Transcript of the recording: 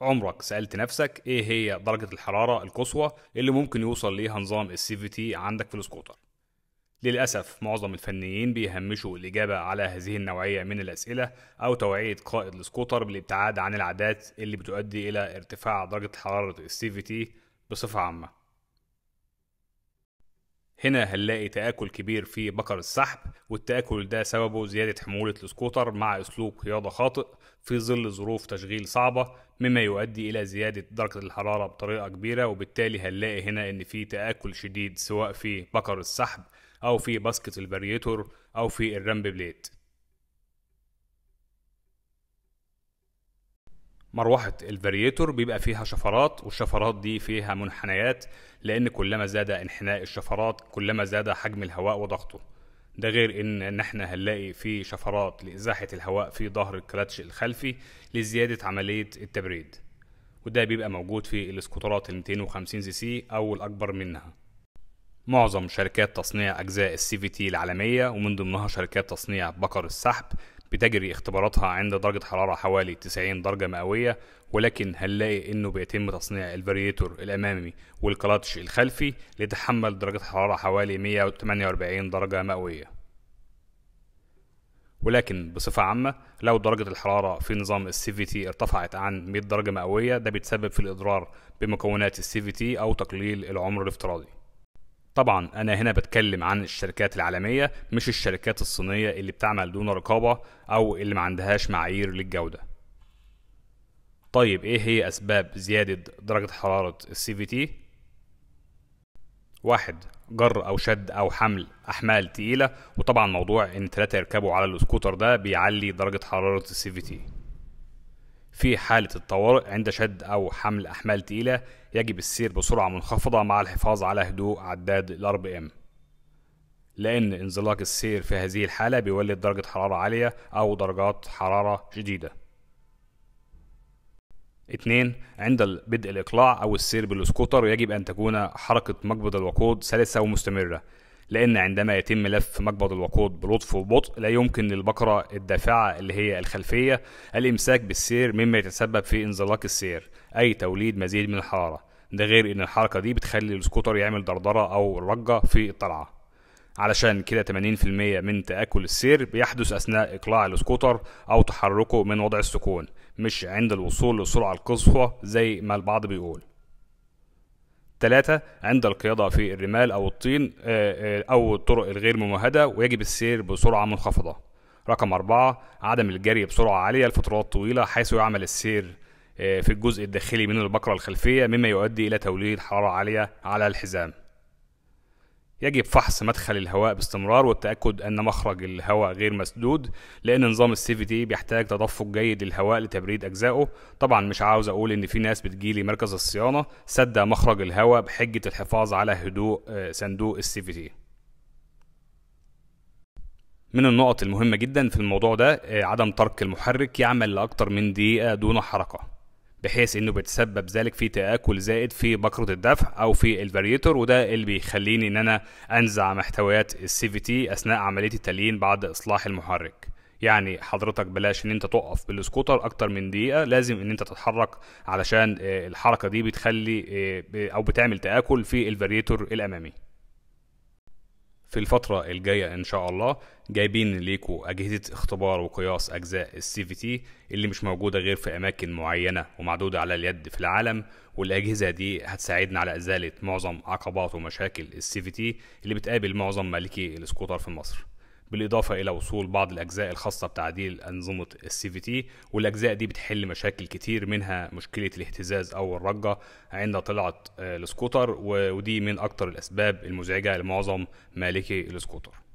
عمرك سألت نفسك إيه هي درجة الحرارة القصوى اللي ممكن يوصل ليها نظام السي في تي عندك في السكوتر؟ للأسف معظم الفنيين بيهمشوا الإجابة على هذه النوعية من الأسئلة أو توعية قائد السكوتر بالابتعاد عن العادات اللي بتؤدي إلى ارتفاع درجة حرارة السي في تي بصفة عامة هنا هنلاقي تآكل كبير في بكر السحب والتآكل ده سببه زيادة حمولة السكوتر مع أسلوب قيادة خاطئ في ظل ظروف تشغيل صعبة مما يؤدي إلى زيادة درجة الحرارة بطريقة كبيرة وبالتالي هنلاقي هنا إن في تآكل شديد سواء في بكر السحب أو في باسكت البريتور أو في الرامب بليد مروحة الفاريتور بيبقى فيها شفرات والشفرات دي فيها منحنيات لأن كلما زاد انحناء الشفرات كلما زاد حجم الهواء وضغطه ده غير إن, إن إحنا هنلاقي في شفرات لإزاحة الهواء في ظهر الكلاتش الخلفي لزيادة عملية التبريد وده بيبقى موجود في الاسكوترات ال 250 سي سي أو الأكبر منها معظم شركات تصنيع أجزاء السي في تي العالمية ومن ضمنها شركات تصنيع بقر السحب بتجري اختباراتها عند درجة حرارة حوالي 90 درجة مئوية ولكن هنلاقي انه بيتم تصنيع الفاريتور الامامي والكلاتش الخلفي لتحمل درجة حرارة حوالي 148 درجة مئوية ولكن بصفة عامة لو درجة الحرارة في نظام السي في تي ارتفعت عن 100 درجة مئوية ده بيتسبب في الإضرار بمكونات السي في تي أو تقليل العمر الافتراضي طبعا انا هنا بتكلم عن الشركات العالميه مش الشركات الصينيه اللي بتعمل دون رقابه او اللي ما عندهاش معايير للجوده طيب ايه هي اسباب زياده درجه حراره السي في تي واحد جر او شد او حمل احمال تقيله وطبعا موضوع ان ثلاثه يركبوا على السكوتر ده بيعلي درجه حراره السي في تي في حالة الطوارئ عند شد أو حمل أحمال تقيلة يجب السير بسرعة منخفضة مع الحفاظ على هدوء عداد الار بي ام لأن انزلاق السير في هذه الحالة بيولد درجة حرارة عالية أو درجات حرارة شديدة. اثنين عند بدء الإقلاع أو السير بالسكوتر يجب أن تكون حركة مقبض الوقود سلسة ومستمرة لأن عندما يتم لف مقبض الوقود بلطف وبطء لا يمكن للبقرة الدافعة اللي هي الخلفية الإمساك بالسير مما يتسبب في انزلاق السير أي توليد مزيد من الحرارة ده غير إن الحركة دي بتخلي السكوتر يعمل دردرة أو رجة في الطلعة علشان كده 80% من تآكل السير بيحدث أثناء إقلاع السكوتر أو تحركه من وضع السكون مش عند الوصول للسرعة القصوى زي ما البعض بيقول ثلاثة عند القيادة في الرمال أو الطين آه، آه، أو الطرق الغير ممهدة ويجب السير بسرعة منخفضة رقم أربعة عدم الجري بسرعة عالية لفترات طويلة حيث يعمل السير آه، في الجزء الداخلي من البقرة الخلفية مما يؤدي إلى توليد حرارة عالية على الحزام يجب فحص مدخل الهواء باستمرار والتأكد أن مخرج الهواء غير مسدود لأن نظام السي في تي بيحتاج تدفق جيد للهواء لتبريد أجزائه طبعا مش عاوز أقول إن في ناس بتجيلي مركز الصيانة سد مخرج الهواء بحجة الحفاظ على هدوء آه، صندوق السي في تي من النقط المهمة جدا في الموضوع ده آه، عدم ترك المحرك يعمل لأكتر من دقيقة دون حركة بحيث انه بيتسبب ذلك في تآكل زائد في بكرة الدفع او في الفاريتور وده اللي بيخليني ان انا انزع محتويات السي في تي اثناء عملية التليين بعد اصلاح المحرك يعني حضرتك بلاش ان انت تقف بالسكوتر اكتر من دقيقه لازم ان انت تتحرك علشان آه، الحركه دي بتخلي آه، او بتعمل تاكل في الفاريتور الامامي في الفترة الجاية إن شاء الله جايبين ليكوا أجهزة اختبار وقياس أجزاء السي في تي اللي مش موجودة غير في أماكن معينة ومعدودة على اليد في العالم والأجهزة دي هتساعدنا على إزالة معظم عقبات ومشاكل السي في تي اللي بتقابل معظم مالكي الاسكوتر في مصر بالإضافة إلى وصول بعض الأجزاء الخاصة بتعديل أنظمة السي في تي والأجزاء دي بتحل مشاكل كتير منها مشكلة الاهتزاز أو الرجة عند طلعة آه، السكوتر ودي من أكتر الأسباب المزعجة لمعظم مالكي السكوتر